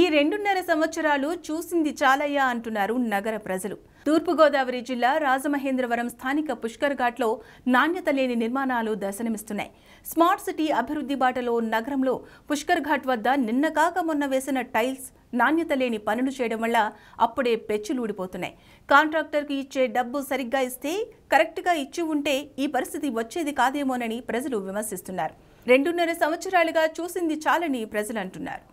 ఈ రెండున్నర సంవత్సరాలు చూసింది చాలయ్యా అంటున్నారు నగర ప్రజలు తూర్పుగోదావరి జిల్లా రాజమహేంద్రవరం స్థానిక పుష్కర్ ఘాట్లో నాణ్యత లేని నిర్మాణాలు దర్శనమిస్తున్నాయి స్మార్ట్ సిటీ అభివృద్ధి బాటలో నగరంలో పుష్కర్ ఘాట్ వద్ద నిన్న కాక మొన్న వేసిన టైల్స్ నాణ్యత లేని పనులు చేయడం వల్ల అప్పుడే పెచ్చులూడిపోతున్నాయి కాంట్రాక్టర్కి ఇచ్చే డబ్బు సరిగ్గా ఇస్తే కరెక్ట్గా ఇచ్చి ఉంటే ఈ పరిస్థితి వచ్చేది కాదేమోనని ప్రజలు విమర్శిస్తున్నారు రెండున్నర సంవత్సరాలుగా చూసింది చాలని ప్రజలు అంటున్నారు